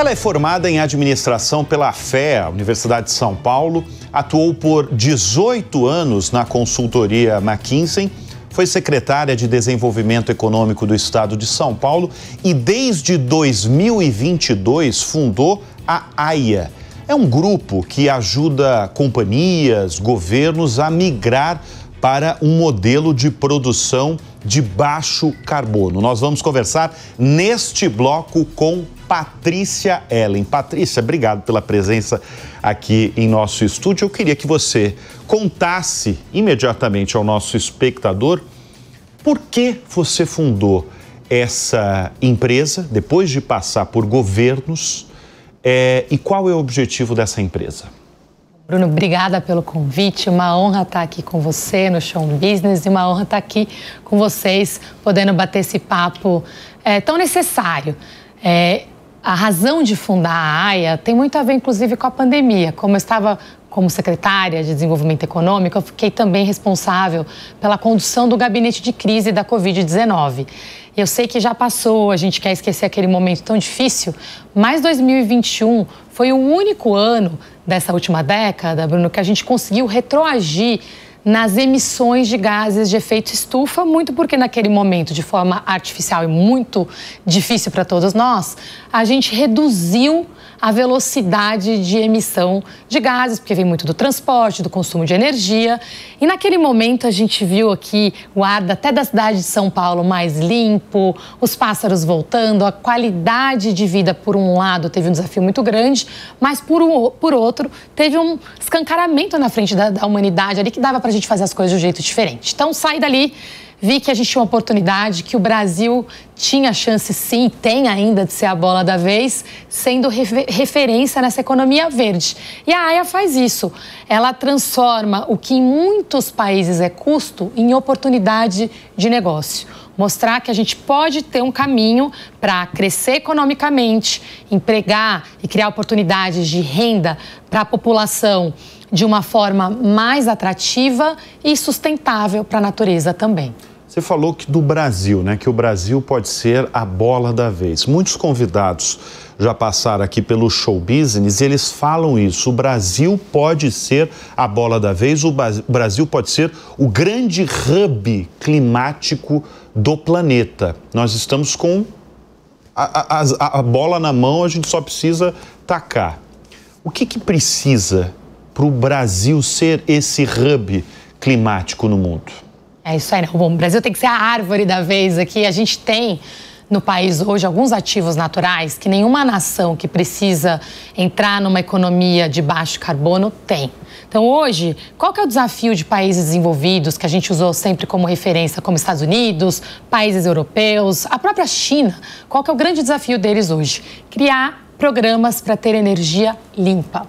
Ela é formada em administração pela FEA, Universidade de São Paulo, atuou por 18 anos na consultoria McKinsey, foi secretária de Desenvolvimento Econômico do Estado de São Paulo e desde 2022 fundou a AIA. É um grupo que ajuda companhias, governos a migrar para um modelo de produção de baixo carbono. Nós vamos conversar neste bloco com Patrícia Ellen. Patrícia, obrigado pela presença aqui em nosso estúdio. Eu queria que você contasse imediatamente ao nosso espectador por que você fundou essa empresa depois de passar por governos é, e qual é o objetivo dessa empresa. Bruno, obrigada pelo convite. Uma honra estar aqui com você no Show Business e uma honra estar aqui com vocês, podendo bater esse papo é, tão necessário. É, a razão de fundar a AIA tem muito a ver, inclusive, com a pandemia. Como eu estava como secretária de Desenvolvimento Econômico, eu fiquei também responsável pela condução do gabinete de crise da Covid-19. Eu sei que já passou, a gente quer esquecer aquele momento tão difícil, mas 2021 foi o único ano dessa última década, Bruno, que a gente conseguiu retroagir nas emissões de gases de efeito estufa, muito porque naquele momento, de forma artificial e muito difícil para todos nós, a gente reduziu a velocidade de emissão de gases, porque vem muito do transporte, do consumo de energia. E naquele momento a gente viu aqui o ar até da cidade de São Paulo mais limpo, os pássaros voltando, a qualidade de vida, por um lado, teve um desafio muito grande, mas por, um, por outro, teve um escancaramento na frente da, da humanidade ali que dava para a gente fazer as coisas de um jeito diferente. Então, sai dali vi que a gente tinha uma oportunidade, que o Brasil tinha chance sim, tem ainda de ser a bola da vez, sendo referência nessa economia verde. E a AIA faz isso. Ela transforma o que em muitos países é custo em oportunidade de negócio mostrar que a gente pode ter um caminho para crescer economicamente, empregar e criar oportunidades de renda para a população de uma forma mais atrativa e sustentável para a natureza também. Você falou que do Brasil, né? Que o Brasil pode ser a bola da vez. Muitos convidados já passaram aqui pelo show business e eles falam isso. O Brasil pode ser a bola da vez, o Brasil pode ser o grande hub climático do planeta. Nós estamos com a, a, a bola na mão, a gente só precisa tacar. O que, que precisa para o Brasil ser esse hub climático no mundo? É isso aí, né? Bom, o Brasil tem que ser a árvore da vez aqui. A gente tem no país hoje alguns ativos naturais que nenhuma nação que precisa entrar numa economia de baixo carbono tem. Então, hoje, qual que é o desafio de países desenvolvidos que a gente usou sempre como referência, como Estados Unidos, países europeus, a própria China? Qual que é o grande desafio deles hoje? Criar programas para ter energia limpa.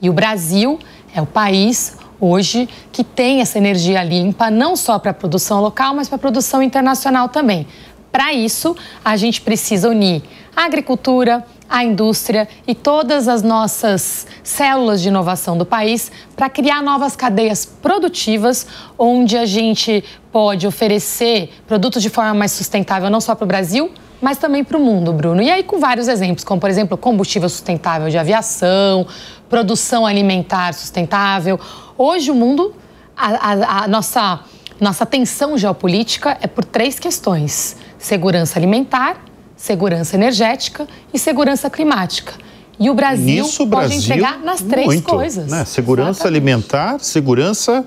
E o Brasil é o país hoje que tem essa energia limpa, não só para a produção local, mas para a produção internacional também. Para isso, a gente precisa unir a agricultura, a indústria e todas as nossas células de inovação do país para criar novas cadeias produtivas onde a gente pode oferecer produtos de forma mais sustentável não só para o Brasil, mas também para o mundo, Bruno. E aí com vários exemplos, como por exemplo combustível sustentável de aviação, produção alimentar sustentável. Hoje o mundo, a, a, a nossa, nossa tensão geopolítica é por três questões: segurança alimentar, segurança energética e segurança climática. E o Brasil o Brasil, pode entregar nas três muito, coisas. Né? Segurança Exatamente. alimentar, segurança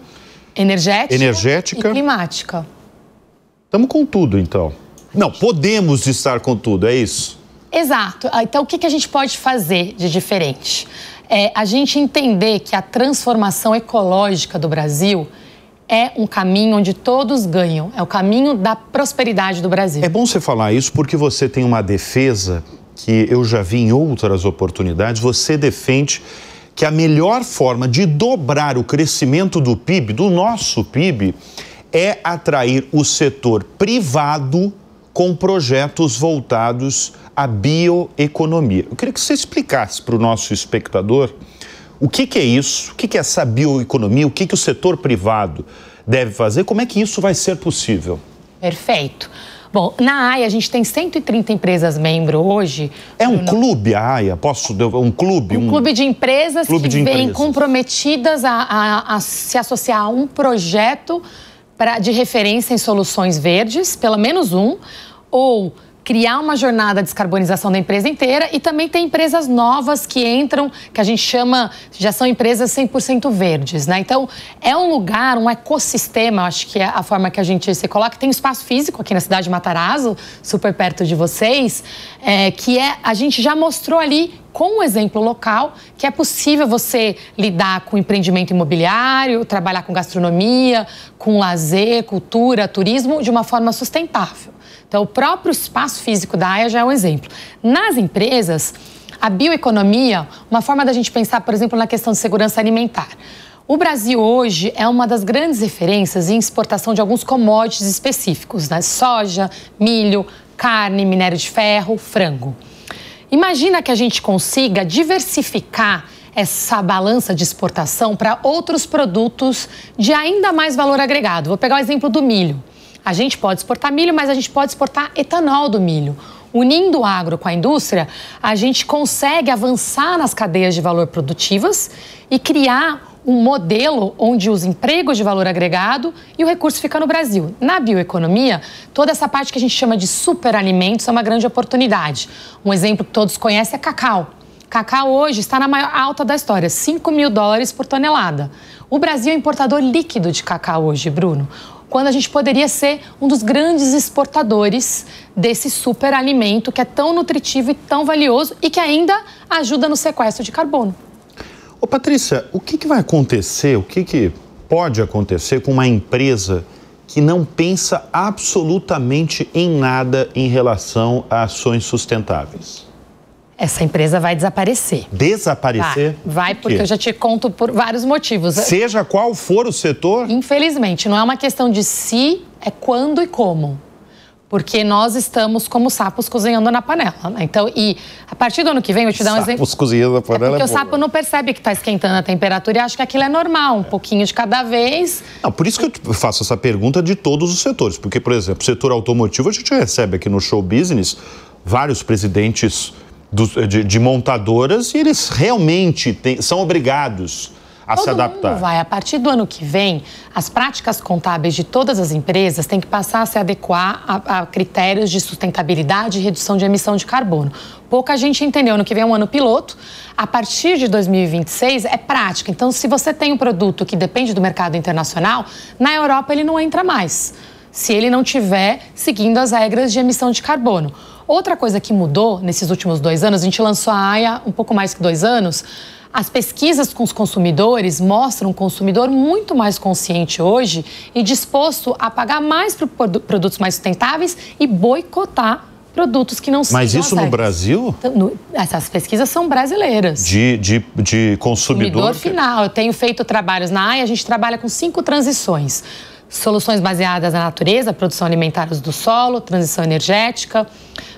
energética, energética. e climática. Estamos com tudo, então. Não, podemos estar com tudo, é isso? Exato. Ah, então, o que, a gente pode fazer de diferente? É a gente entender que a transformação ecológica do Brasil é um caminho onde todos ganham, é o caminho da prosperidade do Brasil. É bom você falar isso porque você tem uma defesa que eu já vi em outras oportunidades, você defende que a melhor forma de dobrar o crescimento do PIB, do nosso PIB, é atrair o setor privado com projetos voltados a bioeconomia. Eu queria que você explicasse para o nosso espectador o que, que é isso, o que, que é essa bioeconomia, o que, que o setor privado deve fazer, como é que isso vai ser possível. Perfeito. Bom, na AIA a gente tem 130 empresas membro hoje. É um clube a AIA? Posso? Um clube? Um, um... clube de empresas clube que de vem comprometidas a, a, a, se associar a um projeto pra, de referência em soluções verdes, pelo menos um, ou criar uma jornada de descarbonização da empresa inteira e também tem empresas novas que entram, que a gente chama, já são empresas 100% verdes, né? Então, é um lugar, um ecossistema, acho que é a forma que a gente se coloca. Tem um espaço físico aqui na cidade de Matarazzo, super perto de vocês, é, que é, a gente já mostrou ali com o um exemplo local que é possível você lidar com empreendimento imobiliário, trabalhar com gastronomia, com lazer, cultura, turismo de uma forma sustentável. Então, o próprio espaço físico da AIA já é um exemplo. Nas empresas, a bioeconomia, uma forma da gente pensar, por exemplo, na questão de segurança alimentar. O Brasil hoje é uma das grandes referências em exportação de alguns commodities específicos, né? soja, milho, carne, minério de ferro, frango. Imagina que a gente consiga diversificar essa balança de exportação para outros produtos de ainda mais valor agregado. Vou pegar o exemplo do milho. A gente pode exportar milho, mas a gente pode exportar etanol do milho. Unindo o agro com a indústria, a gente consegue avançar nas cadeias de valor produtivas e criar um modelo onde os empregos de valor agregado e o recurso fica no Brasil. Na bioeconomia, toda essa parte que a gente chama de superalimentos é uma grande oportunidade. Um exemplo que todos conhecem é cacau. Cacau hoje está na maior alta da história, 5 mil dólares por tonelada. O Brasil é importador líquido de cacau hoje, Bruno quando a gente poderia ser um dos grandes exportadores desse superalimento que é tão nutritivo e tão valioso e que ainda ajuda no sequestro de carbono. Ô Patrícia, o que, que vai acontecer, o que, que pode acontecer com uma empresa que não pensa absolutamente em nada em relação a ações sustentáveis? Essa empresa vai desaparecer. Desaparecer? Tá. Vai, vai porque eu já te conto por vários motivos. Seja qual for o setor? Infelizmente, não é uma questão de se, é quando e como porque nós estamos como sapos cozinhando na panela. Né? Então, e a partir do ano que vem, eu te dar um exemplo. Sapos cozinhando na panela. É porque é o sapo não percebe que está esquentando a temperatura e acha que aquilo é normal, um é. pouquinho de cada vez. Não, por isso que eu faço essa pergunta de todos os setores, porque, por exemplo, setor automotivo a gente recebe aqui no show business vários presidentes do, eh, de, de, montadoras e eles realmente tem, são obrigados a Todo se adaptar. vai. A partir do ano que vem, as práticas contábeis de todas as empresas têm que passar a se adequar a, a critérios de sustentabilidade e redução de emissão de carbono. Pouca gente entendeu. No que vem é um ano piloto. A partir de 2026 é prática. Então, se você tem um produto que depende do mercado internacional, na Europa ele não entra mais se ele não tiver seguindo as regras de emissão de carbono. Outra coisa que mudou nesses últimos dois anos, a gente lançou a AIA um pouco mais que dois anos. As pesquisas com os consumidores mostram um consumidor muito mais consciente hoje e disposto a pagar mais por produtos mais sustentáveis e boicotar produtos que não Mas são. Mas isso no Brasil? Então, no, essas pesquisas são brasileiras. De, de, de consumidor? Consumidor final. Eu tenho feito trabalhos na AIA, a gente trabalha com cinco transições soluções baseadas na natureza, produção alimentar do solo, transição energética,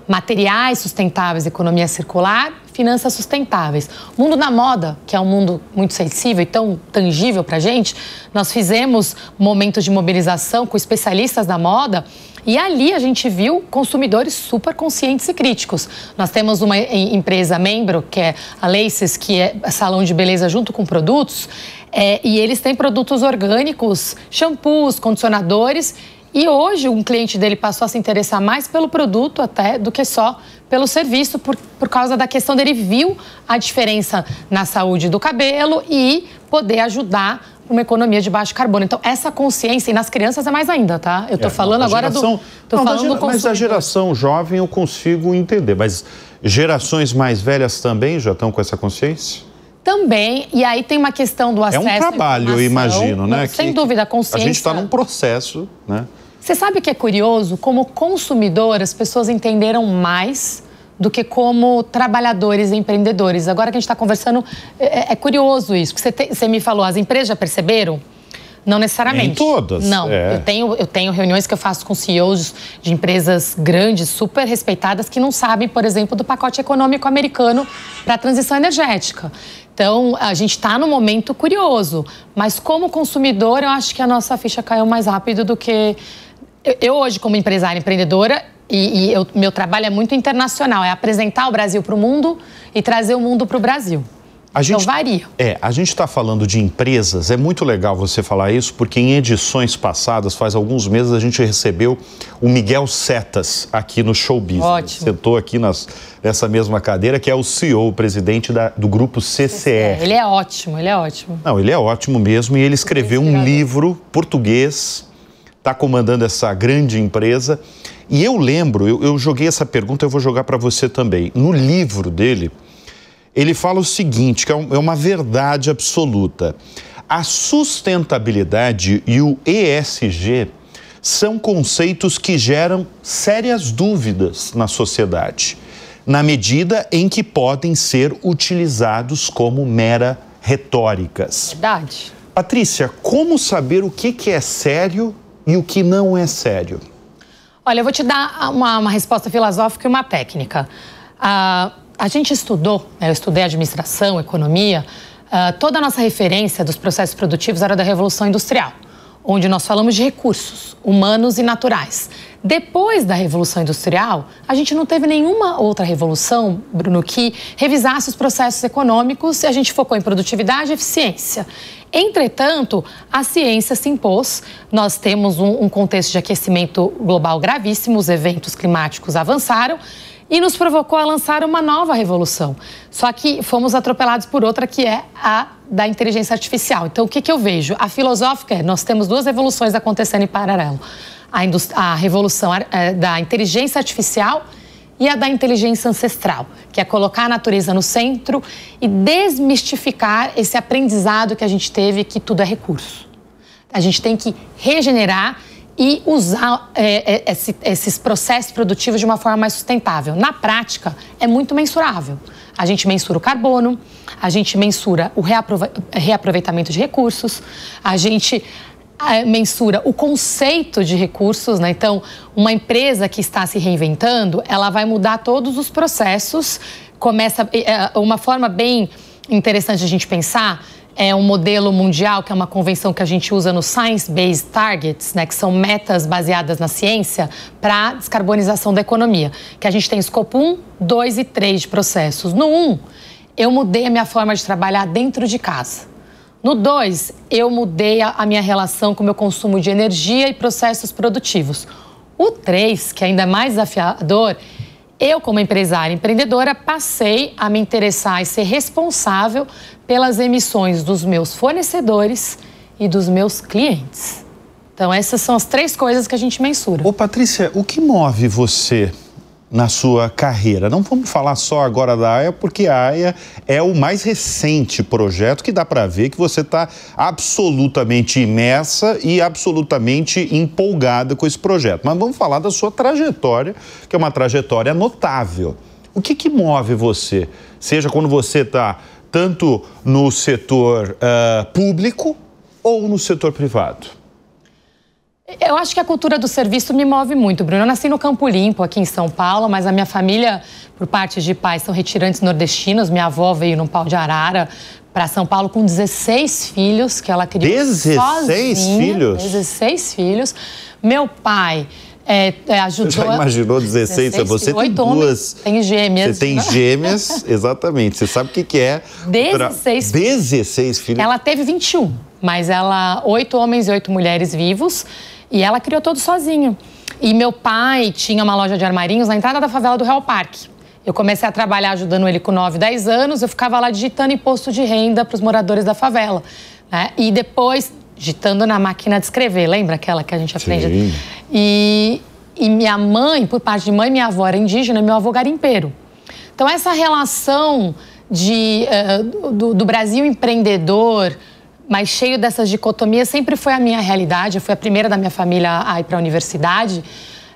materiais sustentáveis, economia circular, finanças sustentáveis. O mundo da moda, que é um mundo muito sensível e tão tangível para a gente, nós fizemos momentos de mobilização com especialistas da moda e ali a gente viu consumidores super conscientes e críticos. Nós temos uma empresa membro, que é a Laces, que é salão de beleza junto com produtos, é, e eles têm produtos orgânicos, shampoos, condicionadores. E hoje um cliente dele passou a se interessar mais pelo produto até do que só pelo serviço, por, por causa da questão dele viu a diferença na saúde do cabelo e poder ajudar uma economia de baixo carbono. Então, essa consciência, e nas crianças é mais ainda, tá? Eu estou é, falando não, agora geração, do. Tô não, falando do mas a geração jovem eu consigo entender, mas gerações mais velhas também já estão com essa consciência? Também, e aí tem uma questão do acesso. É um trabalho, eu imagino, né? sem que, dúvida, a consciência. A gente está num processo, né? Você sabe que é curioso? Como consumidor, as pessoas entenderam mais do que como trabalhadores e empreendedores. Agora que a gente está conversando, é, é, é, curioso isso, você, te, você me falou, as empresas já perceberam? Não necessariamente. Nem todas. Não. É. Eu, tenho, eu tenho reuniões que eu faço com CEOs de empresas grandes, super respeitadas, que não sabem, por exemplo, do pacote econômico americano para a transição energética. Então, a gente está num momento curioso. Mas, como consumidor, eu acho que a nossa ficha caiu mais rápido do que. Eu, hoje, como empresária empreendedora, e, e eu, meu trabalho é muito internacional, é apresentar o Brasil para o mundo e trazer o mundo para o Brasil. A então, gente, então varia. É, a gente está falando de empresas, é muito legal você falar isso, porque em edições passadas, faz alguns meses, a gente recebeu o Miguel Setas aqui no Show Business. Ótimo. Sentou aqui nas, nessa mesma cadeira, que é o CEO, o presidente da, do grupo CCR. Ele é ótimo, ele é ótimo. Não, ele é ótimo mesmo e ele escreveu um livro português, está comandando essa grande empresa e eu lembro, eu, eu joguei essa pergunta, eu vou jogar para você também. No livro dele, ele fala o seguinte, que é, um, é uma verdade absoluta. A sustentabilidade e o ESG são conceitos que geram sérias dúvidas na sociedade, na medida em que podem ser utilizados como mera retóricas. Verdade. Patrícia, como saber o que, que é sério e o que não é sério? Olha, eu vou te dar uma, uma resposta filosófica e uma técnica. Ah, a gente estudou, né, eu estudei administração, economia, ah, toda a nossa referência dos processos produtivos era da Revolução Industrial, onde nós falamos de recursos humanos e naturais. Depois da Revolução Industrial, a gente não teve nenhuma outra revolução, Bruno, que revisasse os processos econômicos e a gente focou em produtividade e eficiência. Entretanto, a ciência se impôs. Nós temos um, um contexto de aquecimento global gravíssimo, os eventos climáticos avançaram e nos provocou a lançar uma nova revolução. Só que fomos atropelados por outra que é a da inteligência artificial. Então, o que, que eu vejo? A filosófica é: nós temos duas revoluções acontecendo em paralelo a, a revolução eh, da inteligência artificial e a da inteligência ancestral, que é colocar a natureza no centro e desmistificar esse aprendizado que a gente teve que tudo é recurso. A gente tem que regenerar e usar é, esse, esses processos produtivos de uma forma mais sustentável. Na prática, é muito mensurável. A gente mensura o carbono, a gente mensura o reaproveitamento de recursos, a gente ah, é, mensura o conceito de recursos, né? Então, uma empresa que está se reinventando, ela vai mudar todos os processos. Começa é, uma forma bem interessante de a gente pensar é um modelo mundial, que é uma convenção que a gente usa no Science Based Targets, né, que são metas baseadas na ciência para descarbonização da economia, que a gente tem escopo 1, 2 e 3 de processos. No 1, eu mudei a minha forma de trabalhar dentro de casa. No 2, eu mudei a, minha relação com o meu consumo de energia e processos produtivos. O 3, que ainda é mais desafiador, eu, como empresária empreendedora, passei a me interessar e ser responsável pelas emissões dos meus fornecedores e dos meus clientes. Então, essas são as três coisas que a gente mensura. Ô, Patrícia, o que move você na sua carreira. Não vamos falar só agora da AIA, porque a AIA é o mais recente projeto que dá para ver que você está absolutamente imersa e absolutamente empolgada com esse projeto. Mas vamos falar da sua trajetória, que é uma trajetória notável. O que, que move você? Seja quando você está tanto no setor uh, público ou no setor privado? Eu acho que a cultura do serviço me move muito, Bruno. Eu nasci no Campo Limpo, aqui em São Paulo, mas a minha família, por parte de pais, são retirantes nordestinos. Minha avó veio num pau de arara para São Paulo com 16 filhos, que ela criou 16 sozinha, filhos? 16 filhos. Meu pai é, é, ajudou. Já imaginou 16? 16 você tem duas. Tem gêmeas. Você tem gêmeas, exatamente. Você sabe o que, que é. 16 pra... 16 filhos. Ela teve 21, mas ela. Oito homens e oito mulheres vivos. E ela criou tudo sozinho. E meu pai tinha uma loja de armarinhos na entrada da favela do Real Parque. Eu comecei a trabalhar ajudando ele com 9, 10 anos. Eu ficava lá digitando imposto de renda para os moradores da favela. Né? E depois, digitando na máquina de escrever, lembra aquela que a gente aprende? Sim. E, e minha mãe, por parte de mãe, minha avó era indígena e meu avô garimpeiro. Então, essa relação de, uh, do, do Brasil empreendedor, mas cheio dessas dicotomias, sempre foi a minha realidade. Eu fui a primeira da minha família a ir para a universidade.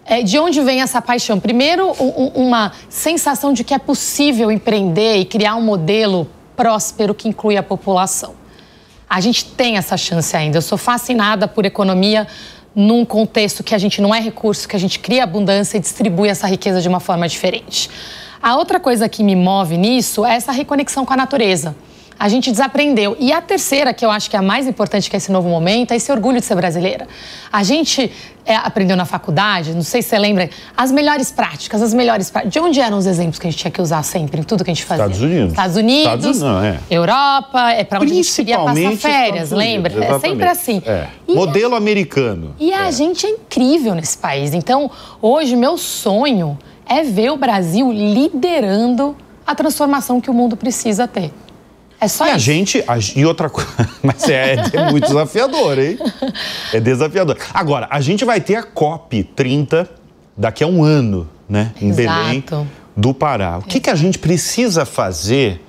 É, de onde vem essa paixão? Primeiro, uma sensação de que é possível empreender e criar um modelo próspero que inclui a população. A gente tem essa chance ainda. Eu sou fascinada por economia num contexto que a gente não é recurso, que a gente cria abundância e distribui essa riqueza de uma forma diferente. A outra coisa que me move nisso é essa reconexão com a natureza a gente desaprendeu. E a terceira, que eu acho que é a mais importante que é esse novo momento, é esse orgulho de ser brasileira. A gente é, aprendeu na faculdade, não sei se você lembra, as melhores práticas, as melhores práticas. De onde eram os exemplos que a gente tinha que usar sempre, em tudo que a gente fazia? Estados Unidos. Estados Unidos, Estados, não, é. Europa, é para onde a gente queria passar férias, Unidos, lembra? É exatamente. É sempre assim. É. Modelo a, americano. E a é. gente é incrível nesse país. Então, hoje, meu sonho é ver o Brasil liderando a transformação que o mundo precisa ter. É só e isso. a gente. A, e outra coisa. Mas é, é, muito desafiador, hein? É desafiador. Agora, a gente vai ter a COP30 daqui a um ano, né? Em Exato. Belém do Pará. O que, que a gente precisa fazer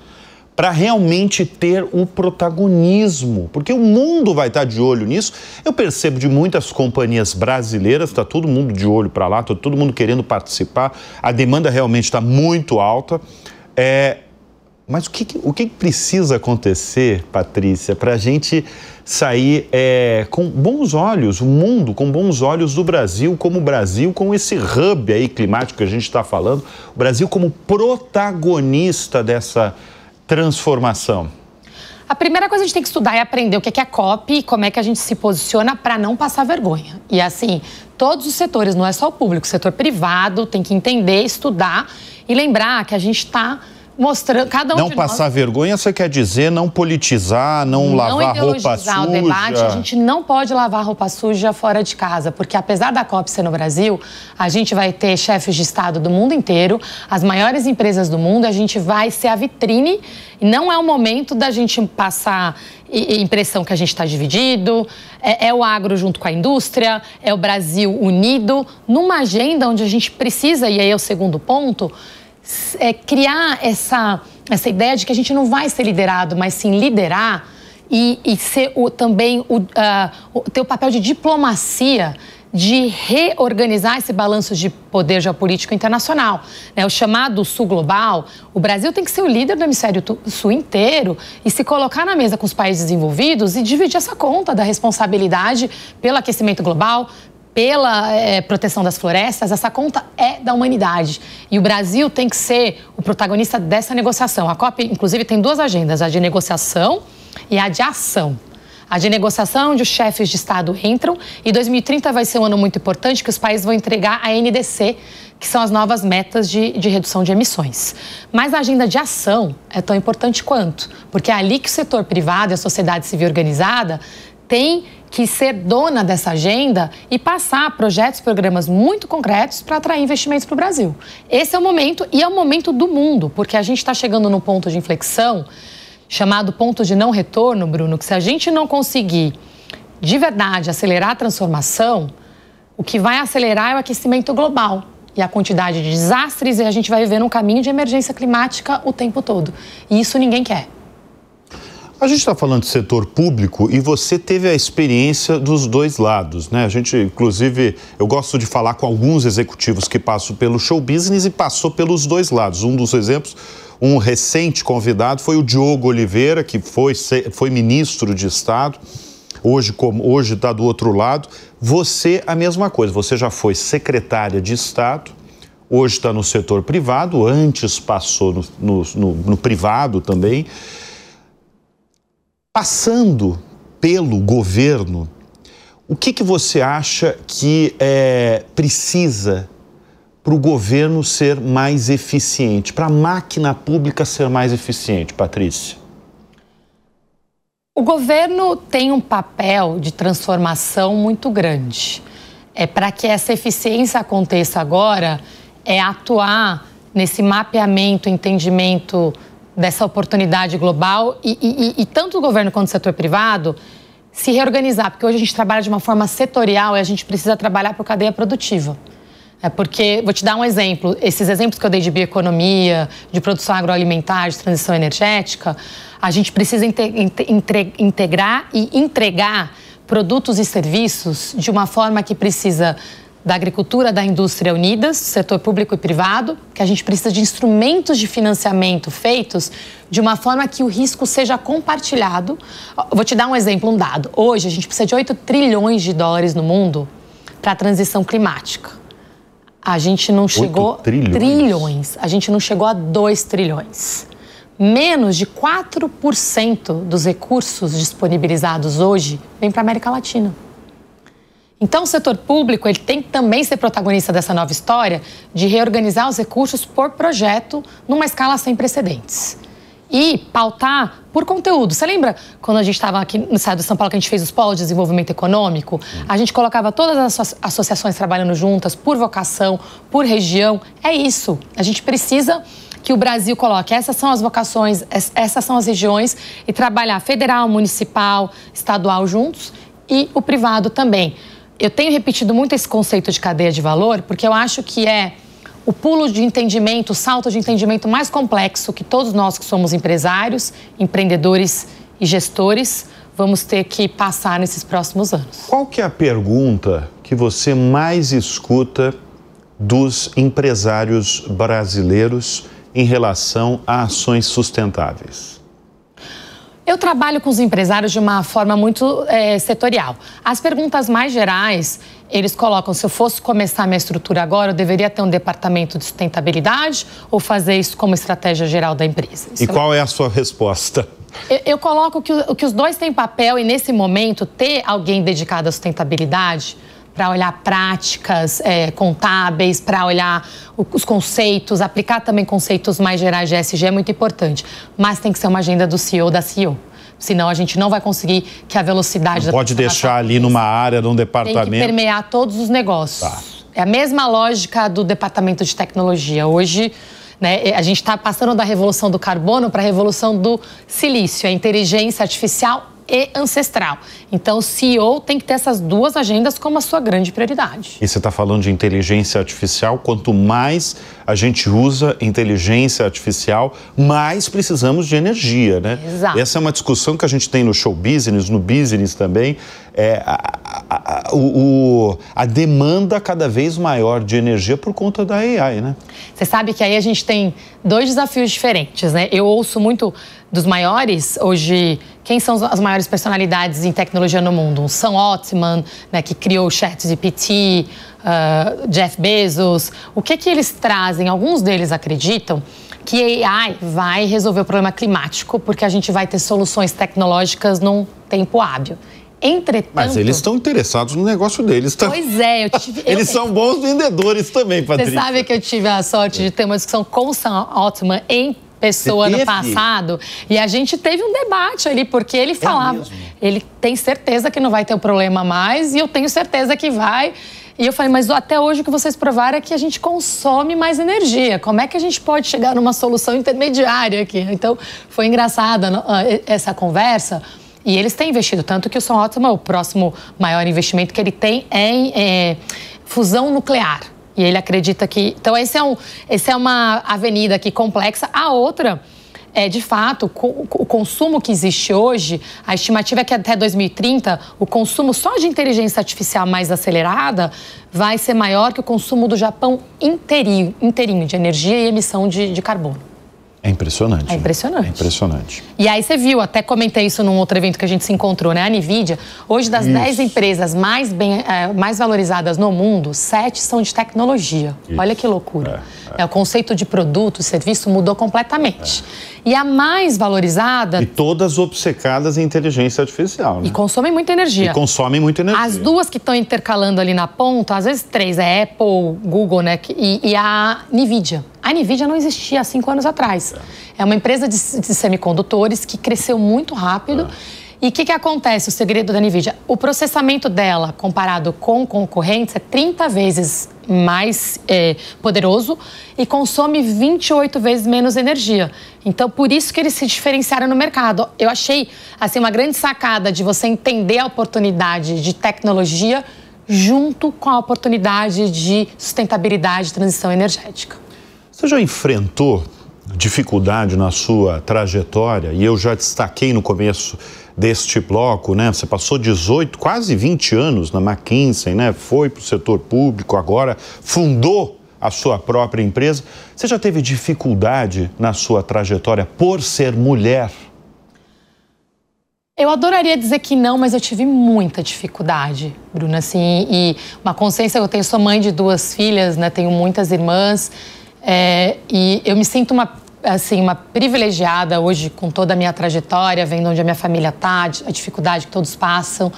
para realmente ter o protagonismo? Porque o mundo vai estar tá de olho nisso. Eu percebo de muitas companhias brasileiras, está todo mundo de olho para lá, está todo mundo querendo participar. A demanda realmente está muito alta. É, mas o que, o que precisa acontecer, Patrícia, para a gente sair é, com bons olhos, o mundo com bons olhos do Brasil, como o Brasil, com esse hub aí climático que a gente está falando, o Brasil como protagonista dessa transformação? A primeira coisa que a gente tem que estudar é aprender o é que é a COP e como é que a gente se posiciona para não passar vergonha. E assim, todos os setores, não é só o público, o setor privado tem que entender, estudar e lembrar que a gente está mostrando, cada um Não passar nós... vergonha, você quer dizer não politizar, não, não lavar roupa suja? o debate, a gente não pode lavar roupa suja fora de casa, porque apesar da COP ser no Brasil, a gente vai ter chefes de Estado do mundo inteiro, as maiores empresas do mundo, a gente vai ser a vitrine e não é o momento da gente passar impressão que a gente está dividido, é, é, o agro junto com a indústria, é o Brasil unido, numa agenda onde a gente precisa, e aí é o segundo ponto, é, criar essa, essa ideia de que a gente não vai ser liderado, mas sim liderar e, e ser o, também o, uh, ter o papel de diplomacia de reorganizar esse balanço de poder geopolítico internacional. Né? O chamado Sul Global, o Brasil tem que ser o líder do hemisfério sul inteiro e se colocar na mesa com os países desenvolvidos e dividir essa conta da responsabilidade pelo aquecimento global, pela é, proteção das florestas, essa conta é da humanidade. E o Brasil tem que ser o protagonista dessa negociação. A COP, inclusive, tem duas agendas: a de negociação e a de ação. A de negociação, onde os chefes de Estado entram, e 2030 vai ser um ano muito importante que os países vão entregar a NDC, que são as novas metas de, de redução de emissões. Mas a agenda de ação é tão importante quanto, porque é ali que o setor privado e a sociedade civil organizada têm que ser dona dessa agenda e passar projetos, programas muito concretos para atrair investimentos para o Brasil. Esse é o momento e é o momento do mundo, porque a gente está chegando no ponto de inflexão chamado ponto de não retorno, Bruno, que se a gente não conseguir de verdade acelerar a transformação, o que vai acelerar é o aquecimento global e a quantidade de desastres e a gente vai viver num caminho de emergência climática o tempo todo. E isso ninguém quer. A gente está falando de setor público e você teve a experiência dos dois lados, né? A gente, inclusive, eu gosto de falar com alguns executivos que passam pelo show business e passou pelos dois lados. Um dos exemplos, um recente convidado foi o Diogo Oliveira, que foi, foi ministro de Estado. Hoje, como hoje está do outro lado, você a mesma coisa. Você já foi secretária de Estado, hoje está no setor privado, antes passou no, no, no, no privado também. Passando pelo governo, o que, que você acha que é, precisa para o governo ser mais eficiente, para a máquina pública ser mais eficiente, Patrícia? O governo tem um papel de transformação muito grande. É para que essa eficiência aconteça agora, é atuar nesse mapeamento, entendimento dessa oportunidade global e, e, e tanto o governo quanto o setor privado se reorganizar, porque hoje a gente trabalha de uma forma setorial e a gente precisa trabalhar para a cadeia produtiva. É porque, vou te dar um exemplo, esses exemplos que eu dei de bioeconomia, de produção agroalimentar, de transição energética, a gente precisa integrar e entregar produtos e serviços de uma forma que precisa da agricultura, da indústria unidas, setor público e privado, que a gente precisa de instrumentos de financiamento feitos de uma forma que o risco seja compartilhado. Vou te dar um exemplo, um dado. Hoje a gente precisa de 8 trilhões de dólares no mundo para a transição climática. A gente não chegou trilhões. trilhões. A gente não chegou a 2 trilhões. Menos de 4% dos recursos disponibilizados hoje vem para a América Latina. Então, o setor público ele tem que também ser protagonista dessa nova história de reorganizar os recursos por projeto numa escala sem precedentes e pautar por conteúdo. Você lembra quando a gente estava aqui no estado de São Paulo, que a gente fez os polos de desenvolvimento econômico? A gente colocava todas as associações trabalhando juntas, por vocação, por região. É isso. A gente precisa que o Brasil coloque essas são as vocações, essas são as regiões, e trabalhar federal, municipal, estadual juntos e o privado também. Eu tenho repetido muito esse conceito de cadeia de valor porque eu acho que é o pulo de entendimento, o salto de entendimento mais complexo que todos nós que somos empresários, empreendedores e gestores vamos ter que passar nesses próximos anos. Qual que é a pergunta que você mais escuta dos empresários brasileiros em relação a ações sustentáveis? Eu trabalho com os empresários de uma forma muito é, setorial. As perguntas mais gerais, eles colocam: se eu fosse começar minha estrutura agora, eu deveria ter um departamento de sustentabilidade ou fazer isso como estratégia geral da empresa? Isso e é qual é a sua resposta? Eu, eu coloco que, que os dois têm papel e, nesse momento, ter alguém dedicado à sustentabilidade para olhar práticas é, contábeis, para olhar os conceitos, aplicar também conceitos mais gerais de SG é muito importante. Mas tem que ser uma agenda do CEO da CEO. Senão a gente não vai conseguir que a velocidade... Não pode deixar ali numa área, num departamento... Tem que permear todos os negócios. Tá. É a mesma lógica do departamento de tecnologia. Hoje... Né? É, a gente está passando da revolução do carbono para a revolução do silício. A inteligência artificial e ancestral. Então, o CEO tem que ter essas duas agendas como a sua grande prioridade. E você está falando de inteligência artificial. Quanto mais a gente usa inteligência artificial, mais precisamos de energia, né? Exato. Essa é uma discussão que a gente tem no show business, no business também. É, a, a, a, o, a demanda cada vez maior de energia por conta da AI, né? Você sabe que aí a gente tem dois desafios diferentes, né? Eu ouço muito dos maiores hoje. Quem são as maiores personalidades em tecnologia no mundo? são Sam Altman, né, que criou o ChatGPT, uh, Jeff Bezos. O que que eles trazem? Alguns deles acreditam que AI vai resolver o problema climático, porque a gente vai ter soluções tecnológicas num tempo hábil. Entretanto. Mas eles estão interessados no negócio deles Tá? Pois é, eu tive. eles são bons vendedores também, Patrícia. Você sabe que eu tive a sorte de ter uma discussão com o Sam Altman em pessoa no passado e a gente teve um debate ali, porque ele é falava, é ele tem certeza que não vai ter o um problema mais e eu tenho certeza que vai. E eu falei, mas até hoje o que vocês provaram é que a gente consome mais energia. Como é que a gente pode chegar numa solução intermediária aqui? Então, foi engraçada né, ah, essa conversa. E eles têm investido, tanto que o São o próximo maior investimento que ele tem é em é, fusão nuclear. E ele acredita que. Então, esse é um, essa é uma avenida aqui complexa. A outra é, de fato, o consumo que existe hoje, a estimativa é que até 2030 o consumo só de inteligência artificial mais acelerada vai ser maior que o consumo do Japão inteirinho, inteirinho de energia e emissão de, de carbono. É impressionante. É né? impressionante. Né? É impressionante. E aí você viu, até comentei isso num outro evento que a gente se encontrou, né? A Nvidia, hoje das 10 empresas mais, bem, é, mais valorizadas no mundo, 7 são de tecnologia. Isso. Olha que loucura. É, é. é o conceito de produto, serviço mudou completamente. É. E a mais valorizada... E todas obcecadas em inteligência artificial, né? E consomem muita energia. E consomem muita energia. As duas que estão intercalando ali na ponta, às vezes três, é Apple, Google, né? E, e a Nvidia. A NVIDIA não existia há cinco anos atrás. É, é uma empresa de, de, semicondutores que cresceu muito rápido. É. E o que, que acontece, o segredo da NVIDIA? O processamento dela, comparado com concorrentes, é 30 vezes mais é, poderoso e consome 28 vezes menos energia. Então, por isso que eles se diferenciaram no mercado. Eu achei, assim, uma grande sacada de você entender a oportunidade de tecnologia junto com a oportunidade de sustentabilidade e transição energética. Você já enfrentou dificuldade na sua trajetória? E eu já destaquei no começo deste bloco, né? Você passou 18, quase 20 anos na McKinsey, né? Foi para o setor público, agora fundou a sua própria empresa. Você já teve dificuldade na sua trajetória por ser mulher? Eu adoraria dizer que não, mas eu tive muita dificuldade, Bruna, assim, e uma consciência, eu tenho, sou mãe de duas filhas, né, tenho muitas irmãs, é, e eu me sinto uma assim uma privilegiada hoje com toda a minha trajetória, vendo onde a minha família está, a dificuldade que todos passam.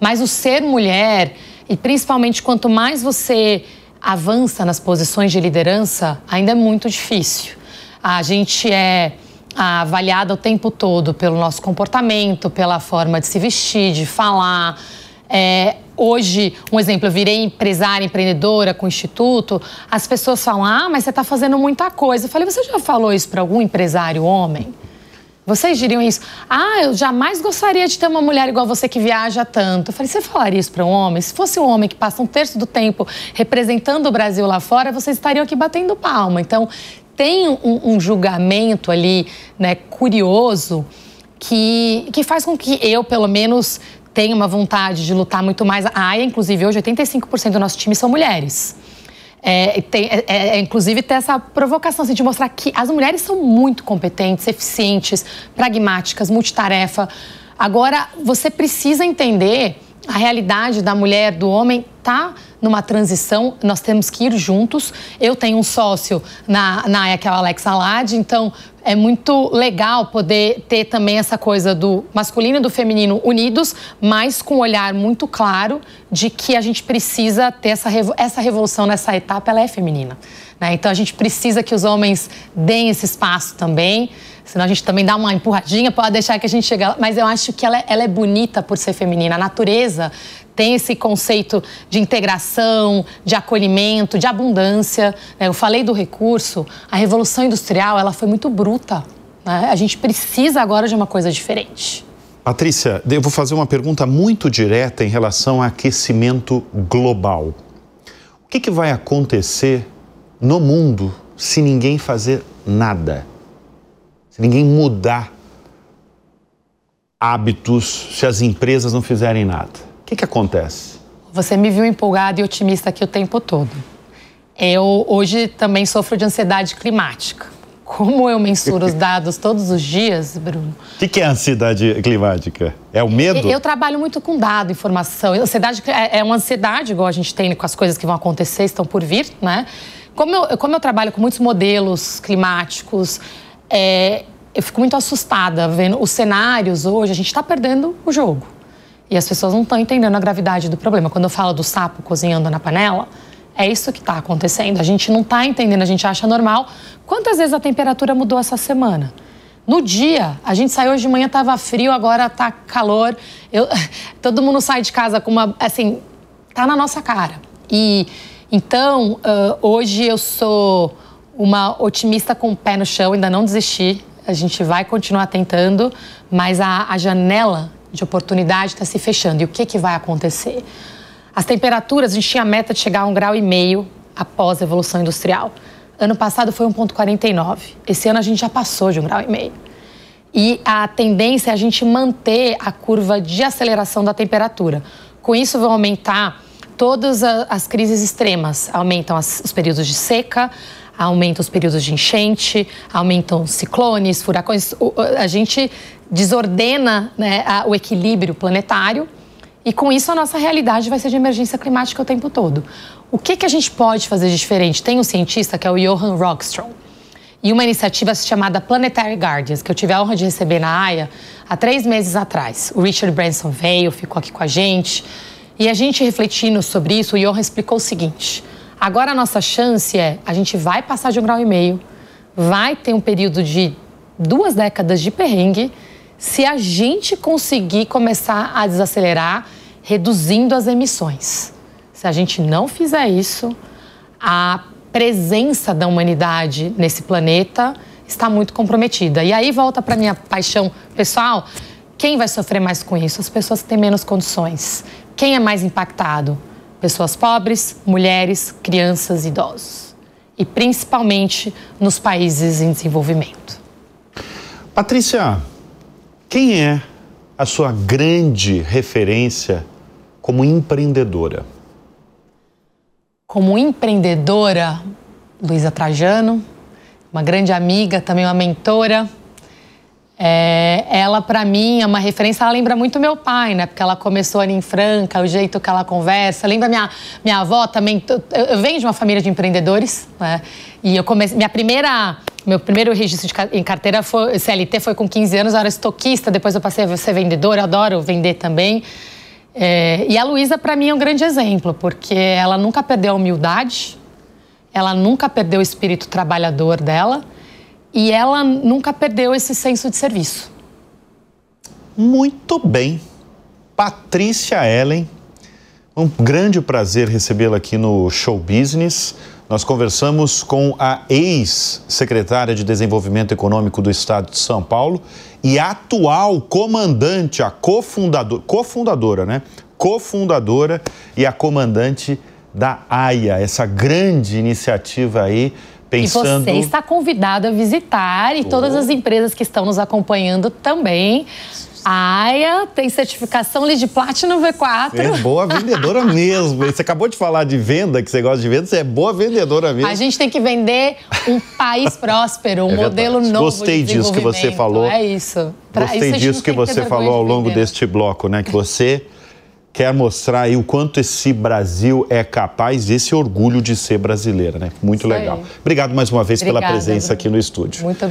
Mas o ser mulher e principalmente quanto mais você avança nas posições de liderança, ainda é muito difícil. A gente é ah, avaliada o tempo todo pelo nosso comportamento, pela forma de se vestir, de falar. É, hoje, um exemplo, eu virei empresária, empreendedora com o Instituto, as pessoas falam, ah, mas você está fazendo muita coisa. Eu falei, você já falou isso para algum empresário homem? Vocês diriam isso? Ah, eu jamais gostaria de ter uma mulher igual você que viaja tanto. Eu falei, você falaria isso para um homem? Se fosse um homem que passa um terço do tempo representando o Brasil lá fora, vocês estariam aqui batendo palma. Então, tem um, um julgamento ali, né, curioso, que, que faz com que eu, pelo menos, tem uma vontade de lutar muito mais. A AIA, inclusive, hoje 85% do nosso time são mulheres. É, tem, é, é, é inclusive ter essa provocação assim, de mostrar que as mulheres são muito competentes, eficientes, pragmáticas, multitarefa. Agora, você precisa entender a realidade da mulher, do homem, tá numa transição, nós temos que ir juntos. Eu tenho um sócio na, na que é o Alex Alad, então é muito legal poder ter também essa coisa do masculino e do feminino unidos, mas com um olhar muito claro de que a gente precisa ter essa, essa revolução nessa etapa, ela é feminina. Né? Então a gente precisa que os homens deem esse espaço também, senão a gente também dá uma empurradinha, pode deixar que a gente chegue lá. Mas eu acho que ela, é, ela é bonita por ser feminina. A natureza tem esse conceito de integração, de acolhimento, de abundância. Né? Eu falei do recurso, a Revolução Industrial ela foi muito bruta luta. Né? A gente precisa agora de uma coisa diferente. Patrícia, eu vou fazer uma pergunta muito direta em relação a aquecimento global. O que, que vai acontecer no mundo se ninguém fazer nada? Se ninguém mudar hábitos, se as empresas não fizerem nada? O que, que acontece? Você me viu empolgada e otimista aqui o tempo todo. Eu hoje também sofro de ansiedade climática. Como eu mensuro os dados todos os dias, Bruno. O que, que, é ansiedade climática? É o medo? Eu, eu trabalho muito com dado, informação. Ansiedade é, é uma ansiedade, igual a gente tem com as coisas que vão acontecer, estão por vir, né? Como eu, como eu trabalho com muitos modelos climáticos, é, eu fico muito assustada vendo os cenários hoje, a gente está perdendo o jogo. E as pessoas não estão entendendo a gravidade do problema. Quando eu falo do sapo cozinhando na panela, é isso que está acontecendo. A gente não está entendendo, a gente acha normal. Quantas vezes a temperatura mudou essa semana? No dia, a gente saiu hoje de manhã, estava frio, agora está calor. Eu, todo mundo sai de casa com uma. Assim, tá na nossa cara. E então, uh, hoje eu sou uma otimista com o pé no chão, ainda não desisti. A gente vai continuar tentando, mas a, a janela de oportunidade está se fechando. E o que, que vai acontecer? As temperaturas, a gente tinha a meta de chegar a um grau e meio após a evolução Industrial. Ano passado foi 1,49. Esse ano a gente já passou de um grau e meio. E a tendência é a gente manter a curva de aceleração da temperatura. Com isso, vão aumentar todas as crises extremas. Aumentam os períodos de seca, aumentam os períodos de enchente, aumentam ciclones, furacões. a gente desordena né, o equilíbrio planetário e com isso, a nossa realidade vai ser de emergência climática o tempo todo. O que, que a gente pode fazer de diferente? Tem um cientista que é o Johan Rockström e uma iniciativa chamada Planetary Guardians, que eu tive a honra de receber na AIA há três meses atrás. O Richard Branson veio, ficou aqui com a gente. E a gente refletindo sobre isso, o Johan explicou o seguinte: agora a nossa chance é a gente vai passar de um grau e meio, vai ter um período de duas décadas de perrengue, se a gente conseguir começar a desacelerar reduzindo as emissões. Se a gente não fizer isso, a presença da humanidade nesse planeta está muito comprometida. E aí volta para minha paixão pessoal, quem vai sofrer mais com isso? As pessoas que têm menos condições. Quem é mais impactado? Pessoas pobres, mulheres, crianças, idosos. E principalmente nos países em desenvolvimento. Patrícia, quem é a sua grande referência como empreendedora? Como empreendedora, Luísa Trajano, uma grande amiga, também uma mentora. É, ela, para mim, é uma referência. Ela lembra muito meu pai, né? Porque ela começou ali em Franca, o jeito que ela conversa. Lembra minha, minha avó também. Eu, eu venho de uma família de empreendedores, né? E eu comecei. Minha primeira. Meu primeiro registro de, em carteira foi, CLT foi com 15 anos, eu era estoquista, depois eu passei a ser vendedora, adoro vender também. É, e a Luísa, para mim, é um grande exemplo, porque ela nunca perdeu a humildade, ela nunca perdeu o espírito trabalhador dela e ela nunca perdeu esse senso de serviço. Muito bem. Patrícia Ellen, um grande prazer recebê-la aqui no Show Business. Nós conversamos com a ex-secretária de Desenvolvimento Econômico do Estado de São Paulo e atual comandante, a cofundador, cofundadora, né? Cofundadora e a comandante da AIA, essa grande iniciativa aí Pensando... E você está convidado a visitar e oh. todas as empresas que estão nos acompanhando também. A tem certificação de Platinum V4. É boa vendedora mesmo. você acabou de falar de venda, que você gosta de venda, você é boa vendedora mesmo. A gente tem que vender um país próspero, um é modelo novo Gostei de disso que você falou. É isso. Pra Gostei isso disso que você falou ao longo deste bloco, né? Que você quer mostrar aí o quanto esse Brasil é capaz, esse orgulho de ser brasileira, né? Muito Isso legal. Aí. Obrigado mais uma vez Obrigada, pela presença Bruno. aqui no estúdio. Muito obrigado.